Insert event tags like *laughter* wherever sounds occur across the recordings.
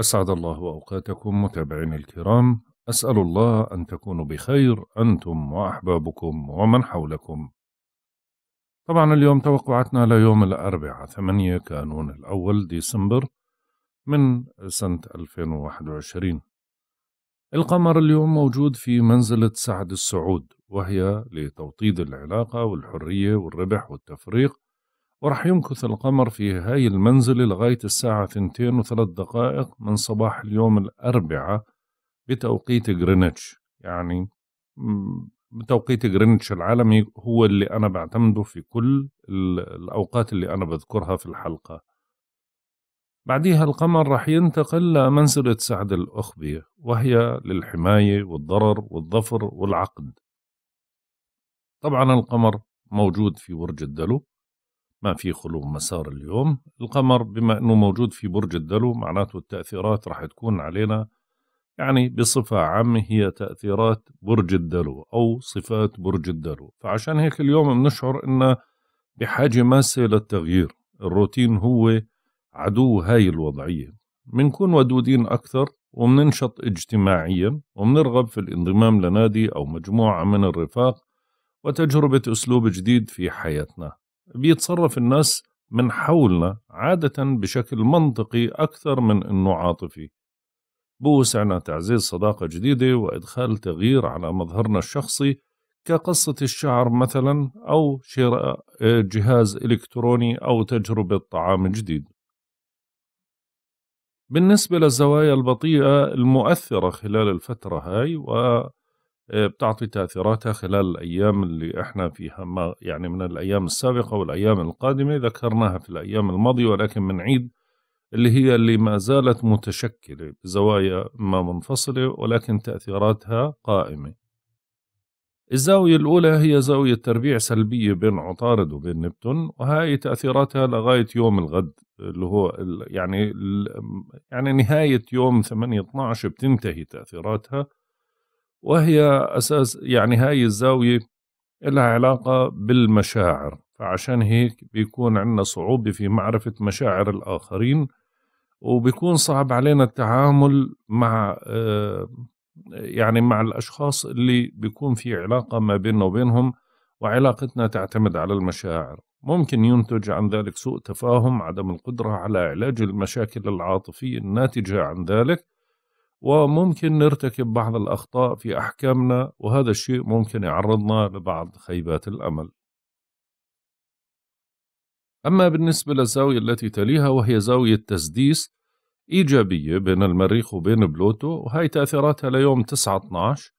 أسعد الله أوقاتكم متابعينا الكرام أسأل الله أن تكونوا بخير أنتم وأحبابكم ومن حولكم طبعا اليوم توقعاتنا ليوم الأربعاء 8 كانون الأول ديسمبر من سنة 2021 القمر اليوم موجود في منزلة سعد السعود وهي لتوطيد العلاقة والحرية والربح والتفريق وراح يمكث القمر في هاي المنزلة لغاية الساعة ثنتين وثلاث دقائق من صباح اليوم الأربعاء بتوقيت جرينتش يعني بتوقيت جرينتش العالمي هو اللي أنا بعتمده في كل الأوقات اللي أنا بذكرها في الحلقة بعديها القمر رح ينتقل لمنزلة سعد الأخبية وهي للحماية والضرر والظفر والعقد طبعا القمر موجود في برج الدلو ما في خلو مسار اليوم القمر بما أنه موجود في برج الدلو معناته التأثيرات راح تكون علينا يعني بصفة عامة هي تأثيرات برج الدلو أو صفات برج الدلو فعشان هيك اليوم بنشعر أنه بحاجة ماسة للتغيير الروتين هو عدو هاي الوضعية بنكون ودودين أكثر ومننشط اجتماعيا ومنرغب في الانضمام لنادي أو مجموعة من الرفاق وتجربة أسلوب جديد في حياتنا بيتصرف الناس من حولنا عادة بشكل منطقي أكثر من أنه عاطفي بوسعنا تعزيز صداقة جديدة وإدخال تغيير على مظهرنا الشخصي كقصة الشعر مثلا أو شراء آه، جهاز إلكتروني أو تجربة طعام جديد بالنسبة للزوايا البطيئة المؤثرة خلال الفترة هاي و آه، بتعطي تأثيراتها خلال الأيام اللي إحنا فيها ما يعني من الأيام السابقة والأيام القادمة ذكرناها في الأيام الماضية ولكن بنعيد اللي هي اللي ما زالت متشكلة بزوايا ما منفصلة ولكن تأثيراتها قائمة الزاوية الأولى هي زاوية تربيع سلبية بين عطارد وبين نبتون وهاي تأثيراتها لغاية يوم الغد اللي هو يعني يعني نهاية يوم 8 12 بتنتهي تأثيراتها وهي أساس يعني هاي الزاوية لها علاقة بالمشاعر فعشان هيك بيكون عندنا صعوبة في معرفة مشاعر الآخرين وبيكون صعب علينا التعامل مع آه، يعني مع الأشخاص اللي بيكون في علاقة ما بيننا وبينهم وعلاقتنا تعتمد على المشاعر ممكن ينتج عن ذلك سوء تفاهم عدم القدرة على علاج المشاكل العاطفية الناتجة عن ذلك وممكن نرتكب بعض الأخطاء في أحكامنا وهذا الشيء ممكن يعرضنا لبعض خيبات الأمل أما بالنسبة للزاوية التي تليها وهي زاوية تسديس إيجابية بين المريخ وبين بلوتو وهي تأثيراتها ليوم 9 12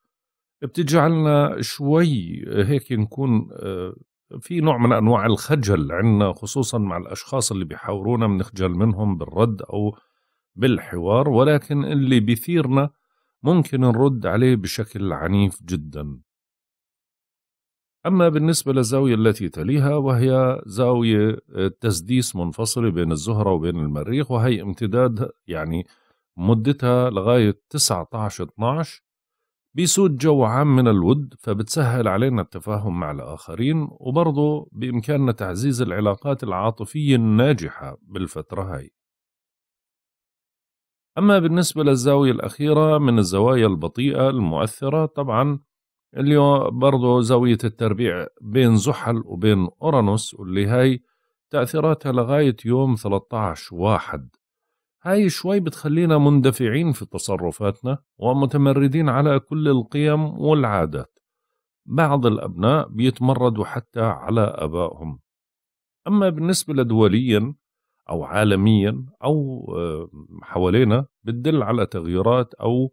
بتجعلنا شوي هيك نكون آه، في نوع من أنواع الخجل عندنا خصوصا مع الأشخاص اللي بيحاورونا بنخجل منهم بالرد أو بالحوار ولكن اللي بيثيرنا ممكن نرد عليه بشكل عنيف جدا أما بالنسبة للزاوية التي تليها وهي زاوية آه، تسديس منفصلة بين الزهرة وبين المريخ وهي امتداد يعني مدتها لغاية 19-12 بيسود جو عام من الود فبتسهل علينا التفاهم مع الآخرين وبرضه بإمكاننا تعزيز العلاقات العاطفية الناجحة بالفترة هاي أما بالنسبة للزاوية الأخيرة من الزوايا البطيئة المؤثرة طبعا اللي برضو برضه زاوية التربيع بين زحل وبين أورانوس واللي هاي تأثيراتها لغاية يوم 13 واحد هاي شوي بتخلينا مندفعين في تصرفاتنا ومتمردين على كل القيم والعادات بعض الأبناء بيتمردوا حتى على أبائهم أما بالنسبة لدوليا او عالميا او حوالينا بتدل على تغييرات او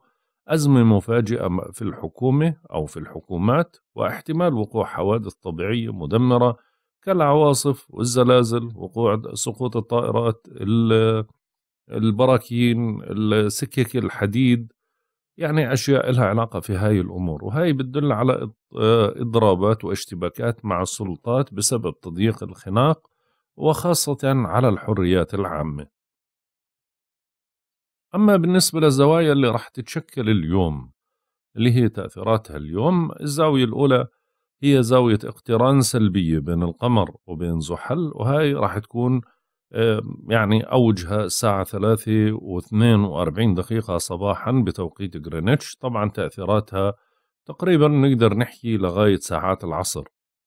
ازمه مفاجئه في الحكومه او في الحكومات واحتمال وقوع حوادث طبيعيه مدمره كالعواصف والزلازل وقوع سقوط الطائرات البراكين السكك الحديد يعني أشياء لها علاقة في هاي الأمور وهي بتدل على آه، إضرابات واشتباكات مع السلطات بسبب تضييق الخناق وخاصة على الحريات العامة. أما بالنسبة للزوايا اللي راح تتشكل اليوم اللي هي تأثيراتها اليوم الزاوية الأولى هي زاوية اقتران سلبية بين القمر وبين زحل وهي راح تكون يعني أوجها الساعة ثلاثة واثنين وأربعين دقيقة صباحا بتوقيت غرينتش طبعا تأثيراتها تقريبا نقدر نحكي لغاية ساعات العصر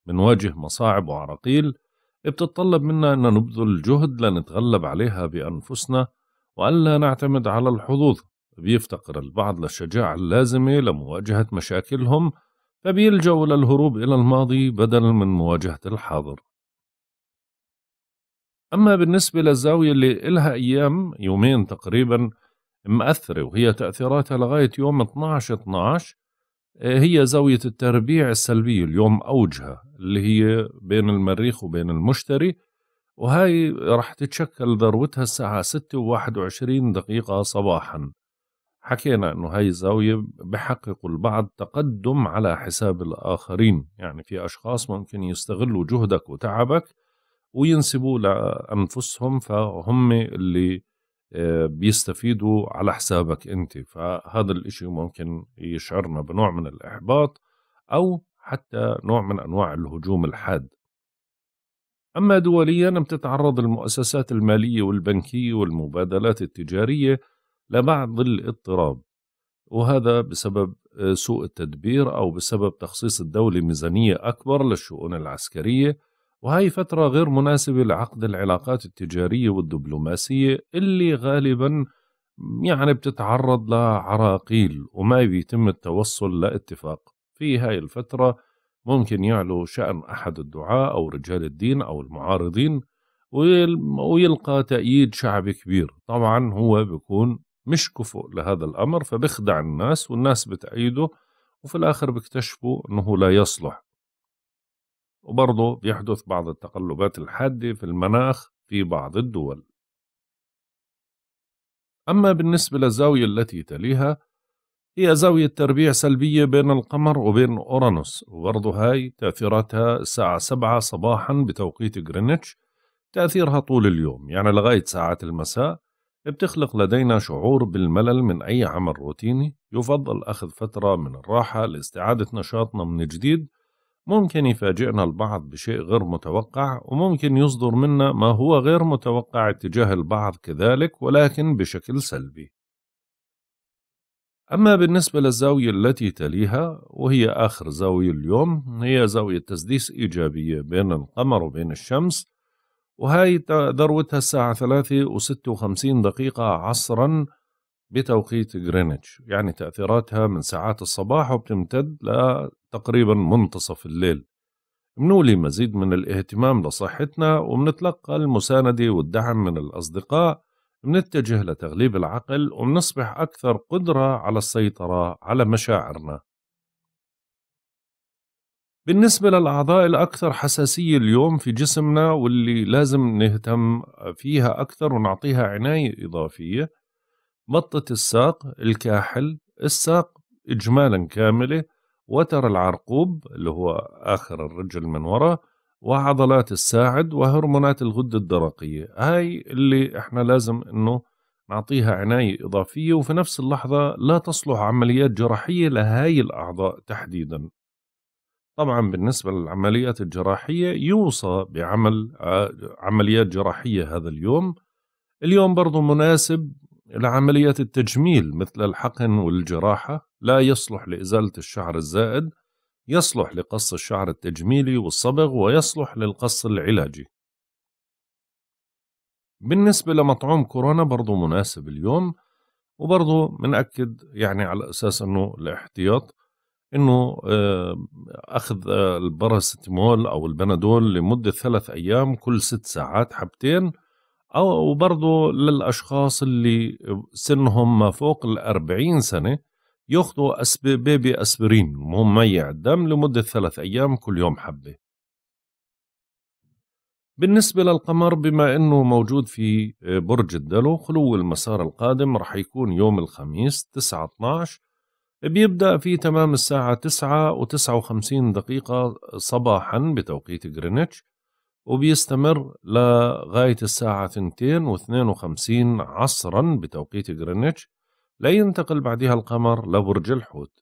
بنواجه مصاعب وعراقيل بتتطلب منا أن نبذل جهد لنتغلب عليها بأنفسنا وألا نعتمد على الحظوظ بيفتقر البعض للشجاعة اللازمة لمواجهة مشاكلهم فبيلجأوا للهروب إلى الماضي بدلا من مواجهة الحاضر أما بالنسبة للزاوية اللي إلها أيام يومين تقريبا مأثرة وهي تأثيراتها لغاية يوم 12-12 هي زاوية التربيع السلبية اليوم أوجها اللي هي بين المريخ وبين المشتري وهاي رح تتشكل ذروتها الساعة ستة وواحد وعشرين دقيقة صباحا حكينا أنه هاي الزاوية بحقق البعض تقدم على حساب الآخرين يعني في أشخاص ممكن يستغلوا جهدك وتعبك وينسبوا لأنفسهم فهم اللي آه، بيستفيدوا على حسابك انت فهذا الاشي ممكن يشعرنا بنوع من الاحباط او حتى نوع من انواع الهجوم الحاد اما دوليا بتتعرض المؤسسات الماليه والبنكيه والمبادلات التجاريه لبعض الاضطراب وهذا بسبب آه، سوء التدبير او بسبب تخصيص الدوله ميزانيه اكبر للشؤون العسكريه وهي فترة غير مناسبة لعقد العلاقات التجارية والدبلوماسية اللي غالبا يعني بتتعرض لعراقيل وما بيتم التوصل لاتفاق في هاي الفترة ممكن يعلو شأن أحد الدعاة أو رجال الدين أو المعارضين ويلقى تأييد شعبي كبير طبعا هو بيكون مش كفؤ لهذا الأمر فبيخدع الناس والناس بتأيده وفي الآخر بيكتشفوا أنه لا يصلح وبرضه بيحدث بعض التقلبات الحادة في المناخ في بعض الدول أما بالنسبة للزاوية التي تليها هي زاوية تربيع سلبية بين القمر وبين أورانوس وبرضه هاي تأثيراتها الساعة سبعة صباحا بتوقيت غرينتش تأثيرها طول اليوم يعني لغاية ساعات المساء بتخلق لدينا شعور بالملل من أي عمل روتيني يفضل أخذ فترة من الراحة لاستعادة نشاطنا من جديد ممكن يفاجئنا البعض بشيء غير متوقع وممكن يصدر منا ما هو غير متوقع اتجاه البعض كذلك ولكن بشكل سلبي أما بالنسبة للزاوية التي تليها وهي آخر زاوية اليوم هي زاوية تسديس إيجابية بين القمر وبين الشمس وهي ذروتها الساعة 3 و56 دقيقة عصرا بتوقيت جرينتش يعني تأثيراتها من ساعات الصباح وبتمتد تقريبا منتصف الليل منولي مزيد من الاهتمام لصحتنا ومنتلقى المساندة والدعم من الأصدقاء منتجه لتغليب العقل ومنصبح أكثر قدرة على السيطرة على مشاعرنا بالنسبة للأعضاء الأكثر حساسية اليوم في جسمنا واللي لازم نهتم فيها أكثر ونعطيها عناية إضافية مطة الساق الكاحل الساق إجمالا كاملة وتر العرقوب اللي هو آخر الرجل من وراء وعضلات الساعد وهرمونات الغدة الدرقية هاي اللي احنا لازم انه نعطيها عناية إضافية وفي نفس اللحظة لا تصلح عمليات جراحية لهاي الأعضاء تحديدا طبعا بالنسبة للعمليات الجراحية يوصى بعمل آه، عمليات جراحية هذا اليوم اليوم برضو مناسب لعمليات التجميل مثل الحقن والجراحة لا يصلح لإزالة الشعر الزائد يصلح لقص الشعر التجميلي والصبغ ويصلح للقص العلاجي بالنسبة لمطعوم كورونا برضو مناسب اليوم وبرضو منأكد يعني على أساس أنه الاحتياط أنه آه، أخذ البراستيمول أو البنادول لمدة ثلاث أيام كل ست ساعات حبتين أو وبرضه للأشخاص اللي سنهم ما فوق الأربعين سنة ياخذوا أسب... بيبي أسبرين مميع الدم لمدة ثلاث أيام كل يوم حبة بالنسبة للقمر بما أنه موجود في برج الدلو خلو المسار القادم رح يكون يوم الخميس 9 12 بيبدأ في تمام الساعة 9 و 59 دقيقة صباحا بتوقيت غرينتش وبيستمر لغاية الساعة 2:52 عصرا بتوقيت جرينتش لينتقل بعدها القمر لبرج الحوت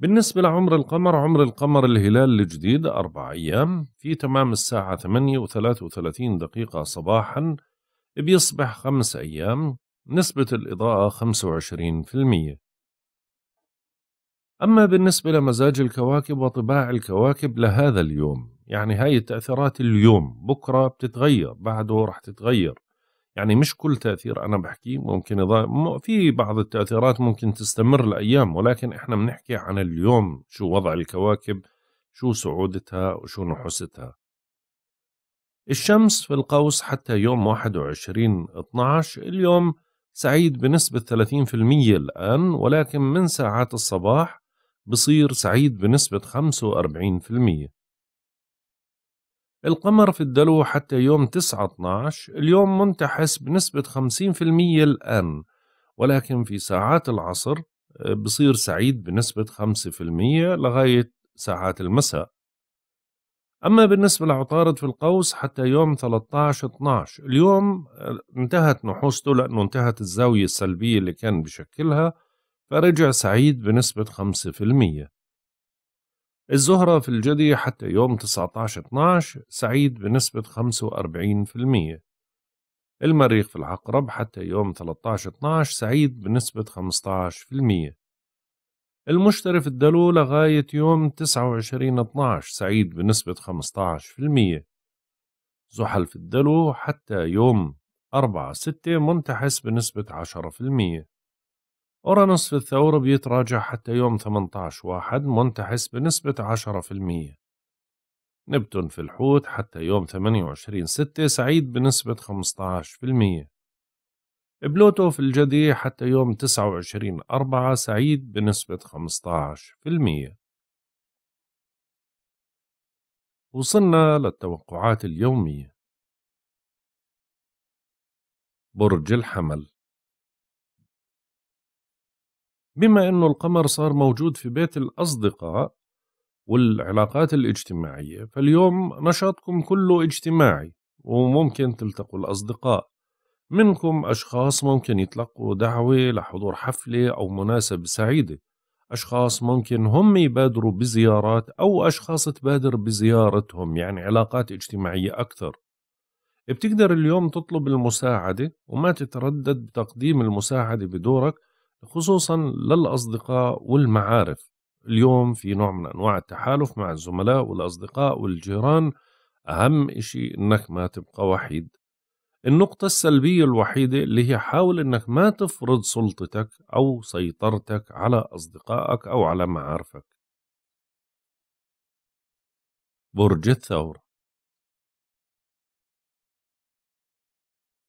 بالنسبة لعمر القمر عمر القمر الهلال الجديد أربع أيام في تمام الساعة 8:33 دقيقة صباحا بيصبح خمس أيام نسبة الإضاءة 25% أما بالنسبة لمزاج الكواكب وطباع الكواكب لهذا اليوم يعني هاي التأثيرات اليوم بكرة بتتغير بعده رح تتغير يعني مش كل تأثير أنا بحكي ممكن في بعض التأثيرات ممكن تستمر لأيام ولكن إحنا بنحكي عن اليوم شو وضع الكواكب شو سعودتها وشو نحوستها الشمس في القوس حتى يوم 21 12 اليوم سعيد بنسبة 30% الآن ولكن من ساعات الصباح بصير سعيد بنسبة 45% القمر في الدلو حتى يوم 9/12 اليوم منتحس بنسبة 50% الآن ولكن في ساعات العصر آه، بصير سعيد بنسبة 5% لغاية ساعات المساء أما بالنسبة لعطارد في القوس حتى يوم 13/12 اليوم آه، انتهت نحوسته لأنه انتهت الزاوية السلبية اللي كان بشكلها فرجع سعيد بنسبة 5% الزهرة في الجدي حتى يوم 19-12 سعيد بنسبة 45% المريخ في العقرب حتى يوم 13-12 سعيد بنسبة 15% المشتري في الدلو لغاية يوم 29-12 سعيد بنسبة 15% زحل في الدلو حتى يوم 4-6 منتحس بنسبة 10% أورانوس في الثور بيتراجع حتى يوم 18 واحد منتحس بنسبة 10% نبتون في الحوت حتى يوم 28 ستة سعيد بنسبة 15% بلوتو في الجدي حتى يوم 29 أربعة سعيد بنسبة 15% وصلنا للتوقعات اليومية برج الحمل بما أنه القمر صار موجود في بيت الأصدقاء والعلاقات الاجتماعية فاليوم نشاطكم كله اجتماعي وممكن تلتقوا الأصدقاء منكم أشخاص ممكن يتلقوا دعوة لحضور حفلة أو مناسبة سعيدة أشخاص ممكن هم يبادروا بزيارات أو أشخاص تبادر بزيارتهم يعني علاقات اجتماعية أكثر بتقدر اليوم تطلب المساعدة وما تتردد بتقديم المساعدة بدورك خصوصا للأصدقاء والمعارف اليوم في نوع من أنواع التحالف مع الزملاء والأصدقاء والجيران أهم إشي إنك ما تبقى وحيد النقطة السلبية الوحيدة اللي هي حاول إنك ما تفرض سلطتك أو سيطرتك على أصدقائك أو على معارفك برج الثور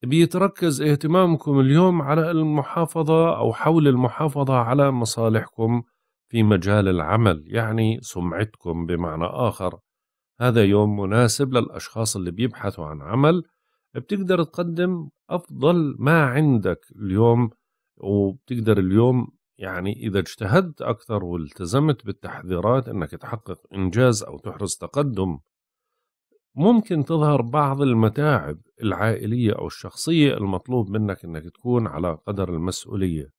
بيتركز اهتمامكم اليوم على المحافظة أو حول المحافظة على مصالحكم في مجال العمل يعني سمعتكم بمعنى آخر هذا يوم مناسب للأشخاص اللي بيبحثوا عن عمل بتقدر تقدم أفضل ما عندك اليوم وبتقدر اليوم يعني إذا اجتهدت أكثر والتزمت بالتحذيرات أنك تحقق إنجاز أو تحرز تقدم ممكن تظهر بعض المتاعب العائلية أو الشخصية المطلوب منك أنك تكون على قدر المسؤولية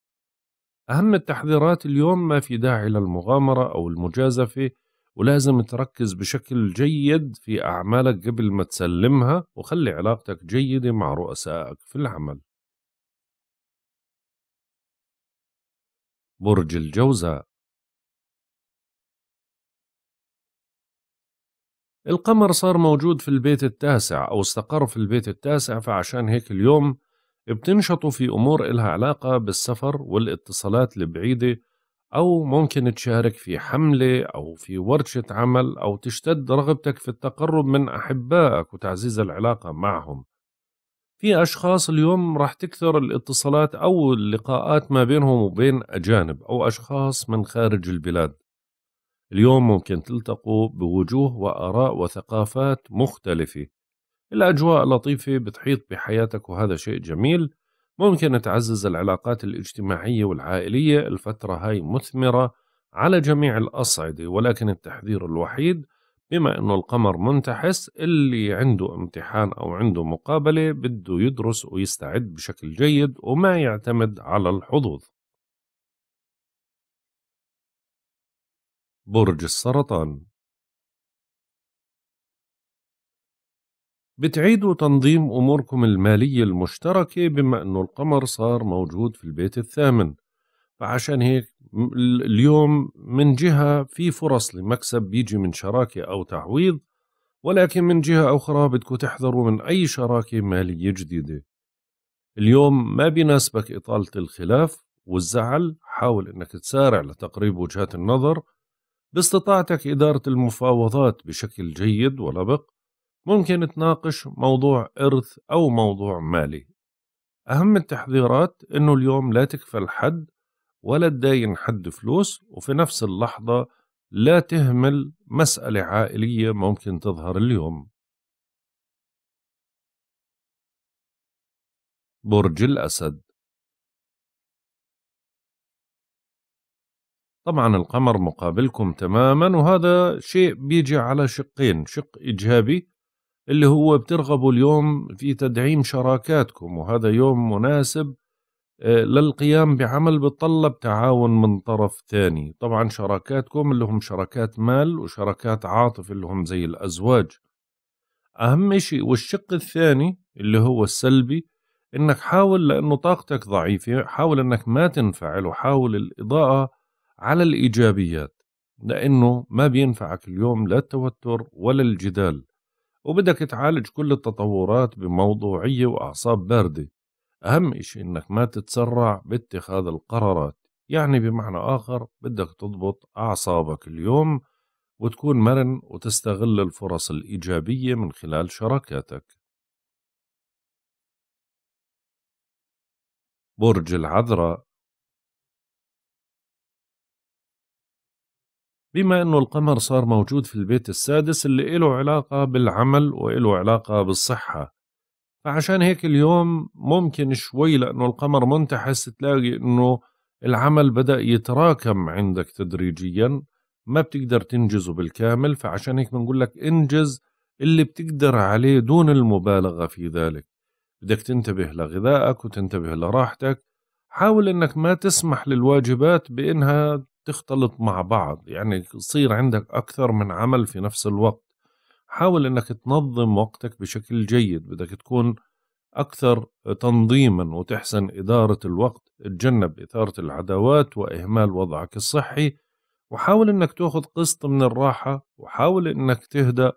أهم التحذيرات اليوم ما في داعي للمغامرة أو المجازفة ولازم تركز بشكل جيد في أعمالك قبل ما تسلمها وخلي علاقتك جيدة مع رؤسائك في العمل برج الجوزاء القمر صار موجود في البيت التاسع أو استقر في البيت التاسع فعشان هيك اليوم بتنشطوا في أمور إلها علاقة بالسفر والاتصالات البعيدة أو ممكن تشارك في حملة أو في ورشة عمل أو تشتد رغبتك في التقرب من أحبائك وتعزيز العلاقة معهم في أشخاص اليوم راح تكثر الاتصالات أو اللقاءات ما بينهم وبين أجانب أو أشخاص من خارج البلاد اليوم ممكن تلتقوا بوجوه وآراء وثقافات مختلفة الأجواء لطيفة بتحيط بحياتك وهذا شيء جميل ممكن تعزز العلاقات الاجتماعية والعائلية الفترة هاي مثمرة على جميع الأصعدة ولكن التحذير الوحيد بما أنه القمر منتحس اللي عنده امتحان أو عنده مقابلة بده يدرس ويستعد بشكل جيد وما يعتمد على الحظوظ برج السرطان بتعيدوا تنظيم أموركم المالية المشتركة بما أنه القمر صار موجود في البيت الثامن فعشان هيك اليوم من جهة في فرص لمكسب بيجي من شراكة أو تعويض ولكن من جهة أخرى بدكم تحذروا من أي شراكة مالية جديدة اليوم ما بيناسبك إطالة الخلاف والزعل حاول أنك تسارع لتقريب وجهات النظر باستطاعتك إدارة المفاوضات بشكل جيد ولبق ممكن تناقش موضوع إرث أو موضوع مالي أهم التحذيرات أنه اليوم لا تكفل حد ولا تداين حد فلوس وفي نفس اللحظة لا تهمل مسألة عائلية ممكن تظهر اليوم برج الأسد طبعا القمر مقابلكم تماما وهذا شيء بيجي على شقين شق إيجابي اللي هو بترغبوا اليوم في تدعيم شراكاتكم وهذا يوم مناسب آه، للقيام بعمل بتطلب تعاون من طرف ثاني طبعا شراكاتكم اللي هم شراكات مال وشراكات عاطفة اللي هم زي الأزواج أهم شيء والشق الثاني اللي هو السلبي إنك حاول لأنه طاقتك ضعيفة حاول إنك ما تنفعل وحاول الإضاءة على الايجابيات لانه ما بينفعك اليوم لا التوتر ولا الجدال وبدك تعالج كل التطورات بموضوعيه واعصاب بارده اهم اشي انك ما تتسرع باتخاذ القرارات يعني بمعنى اخر بدك تضبط اعصابك اليوم وتكون مرن وتستغل الفرص الايجابيه من خلال شراكاتك برج العذراء بما أنه القمر صار موجود في البيت السادس اللي له علاقة بالعمل وله علاقة بالصحة فعشان هيك اليوم ممكن شوي لأنه القمر منتحس تلاقي أنه العمل بدأ يتراكم عندك تدريجيا ما بتقدر تنجزه بالكامل فعشان هيك بنقول لك انجز اللي بتقدر عليه دون المبالغة في ذلك بدك تنتبه لغذائك وتنتبه لراحتك حاول انك ما تسمح للواجبات بانها تختلط مع بعض يعني يصير عندك أكثر من عمل في نفس الوقت حاول أنك تنظم وقتك بشكل جيد بدك تكون أكثر تنظيما وتحسن إدارة الوقت تجنب إثارة العداوات وإهمال وضعك الصحي وحاول أنك تأخذ قسط من الراحة وحاول أنك تهدأ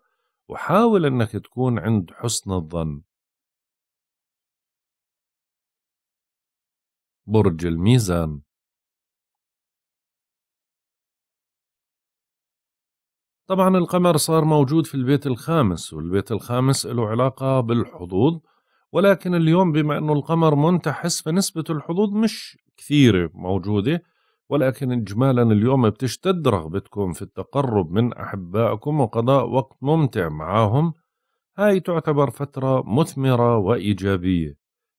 وحاول أنك تكون عند حسن الظن برج الميزان طبعا القمر صار موجود في البيت الخامس والبيت الخامس له علاقة بالحظوظ ولكن اليوم بما أنه القمر منتحس فنسبة الحظوظ مش كثيرة موجودة ولكن إجمالا اليوم بتشتد رغبتكم في التقرب من أحبائكم وقضاء وقت ممتع معاهم هاي تعتبر فترة مثمرة وإيجابية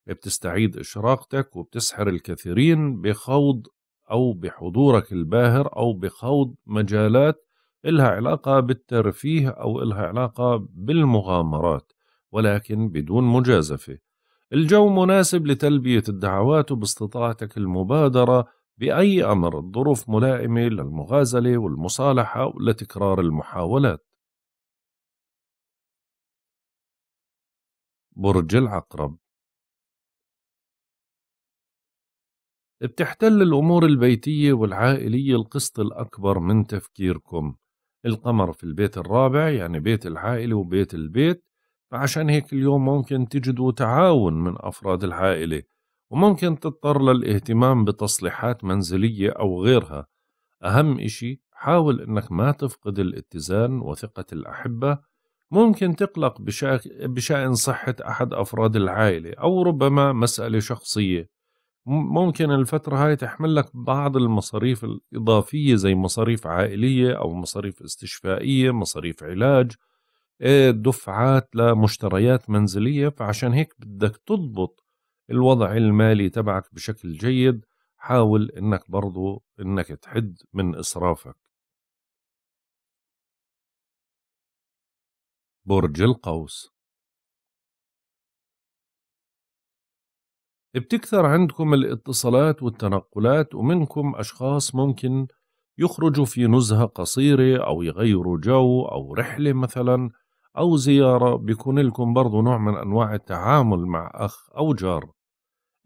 بتستعيد إشراقتك وبتسحر الكثيرين بخوض أو بحضورك الباهر أو بخوض مجالات إلها علاقة بالترفيه أو إلها علاقة بالمغامرات ولكن بدون مجازفة الجو مناسب لتلبية الدعوات وباستطاعتك المبادرة بأي أمر الظروف ملائمة للمغازلة والمصالحة ولتكرار المحاولات برج العقرب بتحتل الأمور البيتية والعائلية القسط الأكبر من تفكيركم القمر في البيت الرابع يعني بيت العائلة وبيت البيت فعشان هيك اليوم ممكن تجدوا تعاون من أفراد العائلة وممكن تضطر للاهتمام بتصليحات منزلية أو غيرها أهم إشي حاول أنك ما تفقد الاتزان وثقة الأحبة ممكن تقلق بشأن صحة أحد أفراد العائلة أو ربما مسألة شخصية ممكن الفترة هاي تحمل لك بعض المصاريف الإضافية زي مصاريف عائلية أو مصاريف استشفائية مصاريف علاج آه، دفعات لمشتريات منزلية فعشان هيك بدك تضبط الوضع المالي تبعك بشكل جيد حاول انك برضو انك تحد من اسرافك برج القوس بتكثر عندكم الاتصالات والتنقلات ومنكم أشخاص ممكن يخرجوا في نزهة قصيرة أو يغيروا جو أو رحلة مثلا أو زيارة بيكون لكم برضو نوع من أنواع التعامل مع أخ أو جار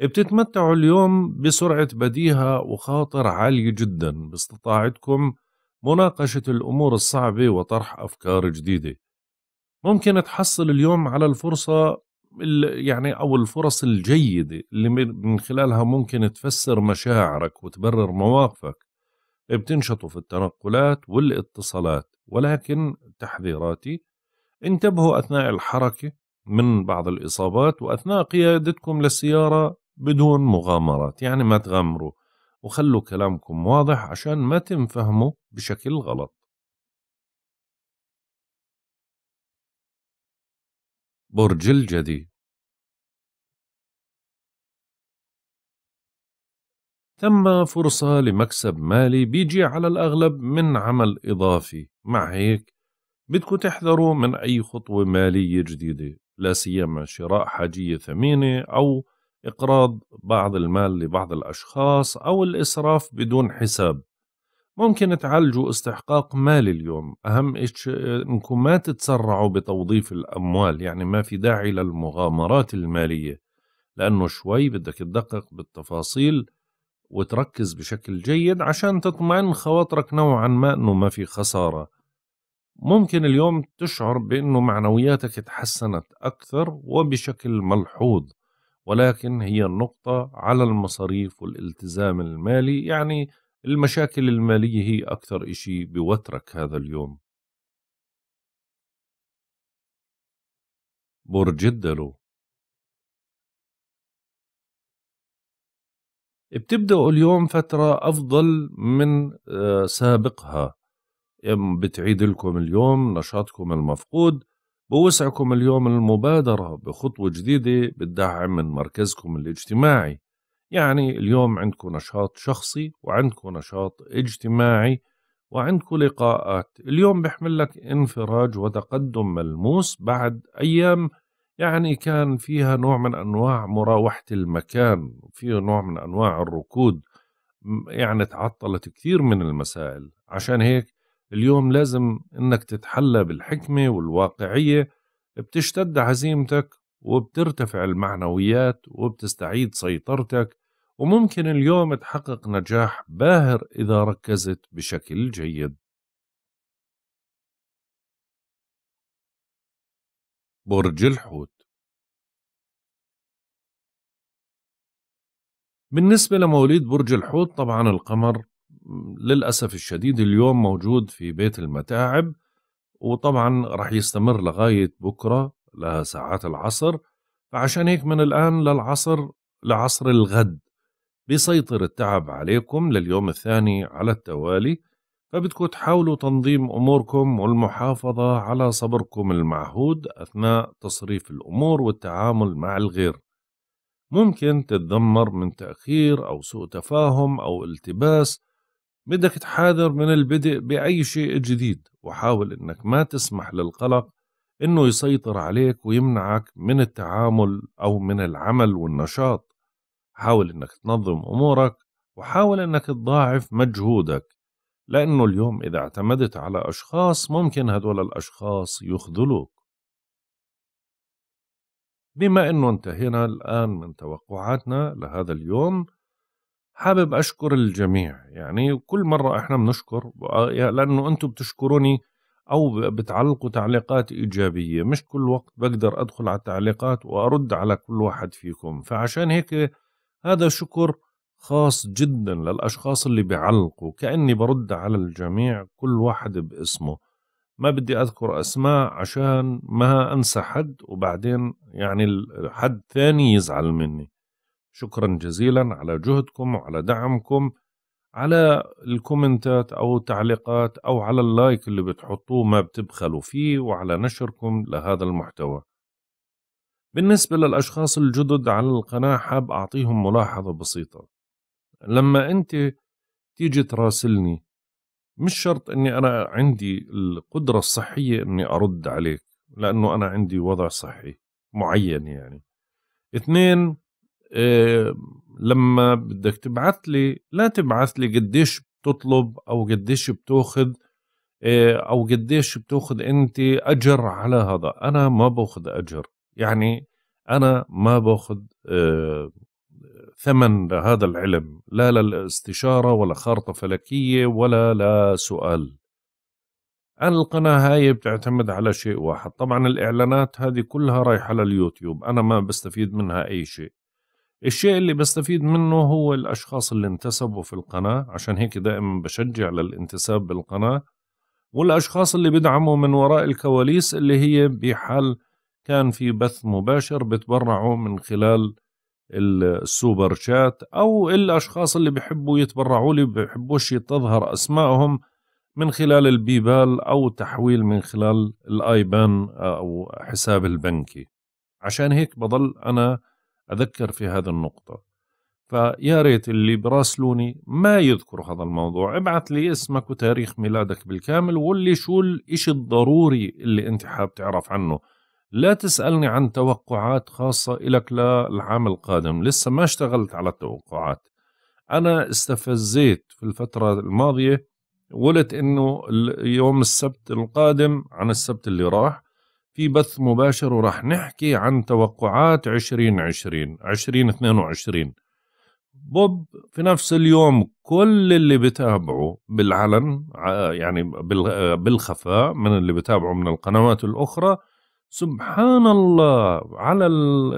بتتمتعوا اليوم بسرعة بديهة وخاطر عالية جدا باستطاعتكم مناقشة الأمور الصعبة وطرح أفكار جديدة ممكن تحصل اليوم على الفرصة يعني او الفرص الجيده اللي من خلالها ممكن تفسر مشاعرك وتبرر مواقفك بتنشطوا في التنقلات والاتصالات ولكن تحذيراتي انتبهوا اثناء الحركه من بعض الاصابات واثناء قيادتكم للسياره بدون مغامرات يعني ما تغامروا وخلوا كلامكم واضح عشان ما تنفهموا بشكل غلط برج الجدي تم فرصة لمكسب مالي بيجي على الأغلب من عمل إضافي مع هيك بدكم تحذروا من أي خطوة مالية جديدة لا سيما شراء حاجية ثمينة أو إقراض بعض المال لبعض الأشخاص أو الإسراف بدون حساب ممكن تعالجوا استحقاق مالي اليوم أهم إيش أنكم ما تتسرعوا بتوظيف الأموال يعني ما في داعي للمغامرات المالية لأنه شوي بدك تدقق بالتفاصيل وتركز بشكل جيد عشان تطمئن خواطرك نوعا ما أنه ما في خسارة ممكن اليوم تشعر بأنه معنوياتك تحسنت أكثر وبشكل ملحوظ ولكن هي النقطة على المصاريف والالتزام المالي يعني المشاكل المالية هي أكثر إشي بوترك هذا اليوم برج الدلو بتبدأوا اليوم فترة أفضل من آه، سابقها بتعيد لكم اليوم نشاطكم المفقود بوسعكم اليوم المبادرة بخطوة جديدة بتدعم من مركزكم الاجتماعي يعني اليوم عندكم نشاط شخصي وعندكم نشاط اجتماعي وعندكم لقاءات اليوم بحمل لك انفراج وتقدم ملموس بعد أيام يعني كان فيها نوع من أنواع مراوحة المكان فيه نوع من أنواع الركود يعني تعطلت كثير من المسائل عشان هيك اليوم لازم انك تتحلى بالحكمة والواقعية بتشتد عزيمتك وبترتفع المعنويات وبتستعيد سيطرتك وممكن اليوم تحقق نجاح باهر إذا ركزت بشكل جيد برج الحوت بالنسبة لمواليد برج الحوت طبعا القمر للأسف الشديد اليوم موجود في بيت المتاعب وطبعا رح يستمر لغاية بكرة لها ساعات العصر فعشان هيك من الآن للعصر لعصر الغد بيسيطر التعب عليكم لليوم الثاني على التوالي فبدكم تحاولوا تنظيم أموركم والمحافظة على صبركم المعهود أثناء تصريف الأمور والتعامل مع الغير ممكن تتذمر من تأخير أو سوء تفاهم أو التباس بدك تحاذر من البدء بأي شيء جديد وحاول أنك ما تسمح للقلق انه يسيطر عليك ويمنعك من التعامل او من العمل والنشاط حاول انك تنظم امورك وحاول انك تضاعف مجهودك لانه اليوم اذا اعتمدت على اشخاص ممكن هدول الاشخاص يخذلوك بما انه انتهينا الان من توقعاتنا لهذا اليوم حابب اشكر الجميع يعني كل مره احنا بنشكر لانه انتم بتشكروني أو بتعلقوا تعليقات إيجابية مش كل وقت بقدر أدخل على التعليقات وأرد على كل واحد فيكم فعشان هيك هذا شكر خاص جدا للأشخاص اللي بيعلقوا كأني برد على الجميع كل واحد باسمه ما بدي أذكر أسماء عشان ما أنسى حد وبعدين يعني حد ثاني يزعل مني شكرا جزيلا على جهدكم وعلى دعمكم على الكومنتات أو التعليقات أو على اللايك اللي بتحطوه ما بتبخلوا فيه وعلى نشركم لهذا المحتوى بالنسبة للأشخاص الجدد على القناة حاب أعطيهم ملاحظة بسيطة لما أنت تيجي تراسلني مش شرط أني أنا عندي القدرة الصحية أني أرد عليك لأنه أنا عندي وضع صحي معين يعني اثنين آه، لما بدك تبعث لي لا تبعث لي قديش بتطلب او قديش بتاخذ آه، او قديش بتاخذ انت اجر على هذا انا ما باخذ اجر يعني انا ما باخذ آه، ثمن لهذا العلم لا للاستشارة ولا خارطة فلكية ولا لا سؤال القناة هاي بتعتمد على شيء واحد طبعا الإعلانات هذه كلها رايحة لليوتيوب أنا ما بستفيد منها أي شيء الشيء اللي بستفيد منه هو الأشخاص اللي انتسبوا في القناة عشان هيك دائما بشجع للانتساب بالقناة والأشخاص اللي بدعموا من وراء الكواليس اللي هي بحال كان في بث مباشر بتبرعوا من خلال السوبر شات أو الأشخاص اللي بحبوا يتبرعوا لي بحبوش تظهر أسمائهم من خلال البيبال أو تحويل من خلال الآيبان أو حساب البنكي عشان هيك بضل أنا أذكر في هذه النقطة فيا ريت اللي براسلوني ما يذكر هذا الموضوع ابعث لي اسمك وتاريخ ميلادك بالكامل واللي شو الإشي الضروري اللي أنت حاب تعرف عنه لا تسألني عن توقعات خاصة إلك للعام القادم لسه ما اشتغلت على التوقعات أنا استفزيت في الفترة الماضية قلت إنه يوم السبت القادم عن السبت اللي راح في بث مباشر وراح نحكي عن توقعات 2020 2022 بوب في نفس اليوم كل اللي بتابعه بالعلن يعني بالخفاء من اللي بتابعه من القنوات الأخرى سبحان الله على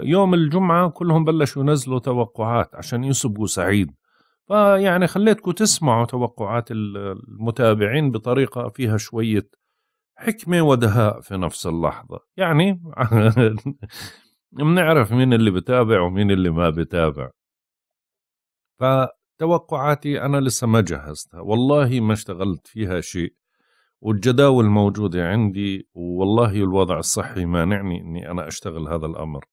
يوم الجمعة كلهم بلشوا ينزلوا توقعات عشان يسبقوا سعيد فيعني خليتكم تسمعوا توقعات المتابعين بطريقة فيها شوية حكمة ودهاء في نفس اللحظة يعني بنعرف *laughs* مين اللي بتابع ومين اللي ما بتابع فتوقعاتي أنا لسه ما جهزتها والله ما اشتغلت فيها شيء والجداول موجودة عندي والله الوضع الصحي مانعني أني أنا أشتغل هذا الأمر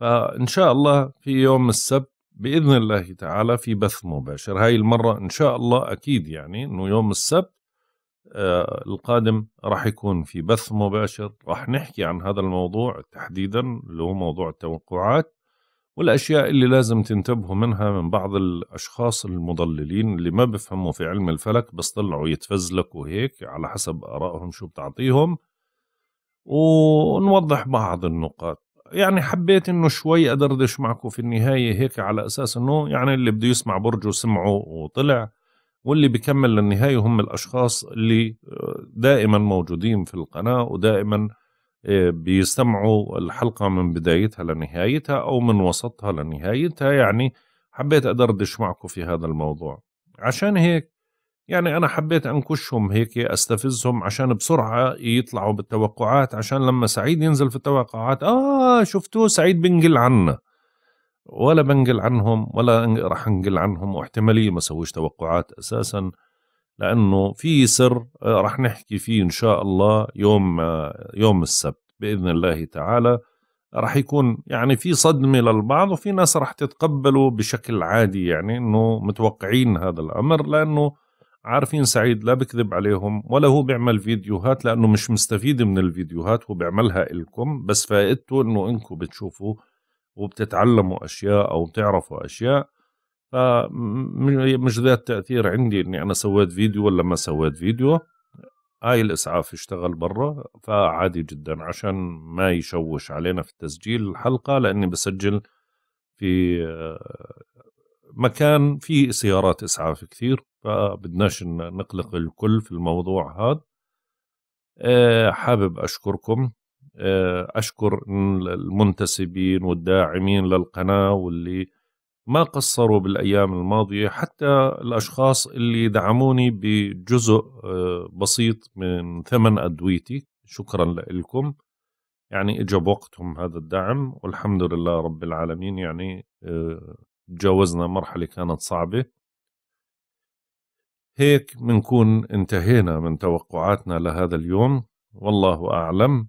فإن شاء الله في يوم السبت بإذن الله تعالى في بث مباشر هاي المرة إن شاء الله أكيد يعني أنه يوم السبت آه، القادم راح يكون في بث مباشر راح نحكي عن هذا الموضوع تحديدا اللي هو موضوع التوقعات والأشياء اللي لازم تنتبهوا منها من بعض الأشخاص المضللين اللي ما بفهموا في علم الفلك بس طلعوا يتفزلكوا هيك على حسب آرائهم شو بتعطيهم ونوضح بعض النقاط يعني حبيت انه شوي ادردش معكم في النهايه هيك على اساس انه يعني اللي بده يسمع برجه سمعه وطلع واللي بيكمل للنهاية هم الأشخاص اللي آه، دائما موجودين في القناة ودائما آه، بيستمعوا الحلقة من بدايتها لنهايتها أو من وسطها لنهايتها يعني حبيت أدردش معكم في هذا الموضوع عشان هيك يعني أنا حبيت أنكشهم هيك أستفزهم عشان بسرعة يطلعوا بالتوقعات عشان لما سعيد ينزل في التوقعات آه شفتوه سعيد بنقل عنا ولا بنقل عنهم ولا راح انقل عنهم واحتماليه ما سويش توقعات اساسا لانه في سر آه، راح نحكي فيه ان شاء الله يوم آه، يوم السبت باذن الله تعالى راح يكون يعني في صدمه للبعض وفي ناس راح تتقبله بشكل عادي يعني انه متوقعين هذا الامر لانه عارفين سعيد لا بكذب عليهم ولا هو بيعمل فيديوهات لانه مش مستفيد من الفيديوهات هو بيعملها لكم بس فائدته انه انكم بتشوفوا وبتتعلموا اشياء او بتعرفوا اشياء فمش ذات تاثير عندي اني انا سويت فيديو ولا ما سويت فيديو هاي الاسعاف اشتغل برا فعادي جدا عشان ما يشوش علينا في تسجيل الحلقه لاني بسجل في مكان فيه سيارات اسعاف كثير فبدناش نقلق الكل في الموضوع هذا حابب اشكركم آه، أشكر المنتسبين والداعمين للقناة واللي ما قصروا بالأيام الماضية حتى الأشخاص اللي دعموني بجزء آه، بسيط من ثمن أدويتي شكرا لكم يعني اجى بوقتهم هذا الدعم والحمد لله رب العالمين يعني آه، تجاوزنا مرحلة كانت صعبة هيك بنكون انتهينا من توقعاتنا لهذا اليوم والله أعلم